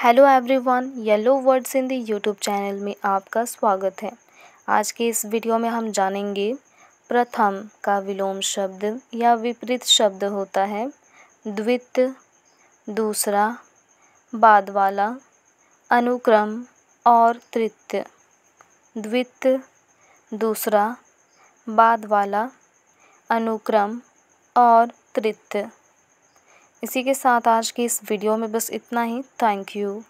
hello everyone Yellow Words in the YouTube channel में आपका स्वागत है आज के इस वीडियो में हम जानेंगे प्रथम का विलोम शब्द या विपरीत शब्द होता है द्वित दूसरा बाद वाला अनुक्रम और तृतीय द्वित दूसरा बाद वाला अनुक्रम और तृतीय इसी के साथ आज की इस वीडियो में बस इतना ही थैंक यू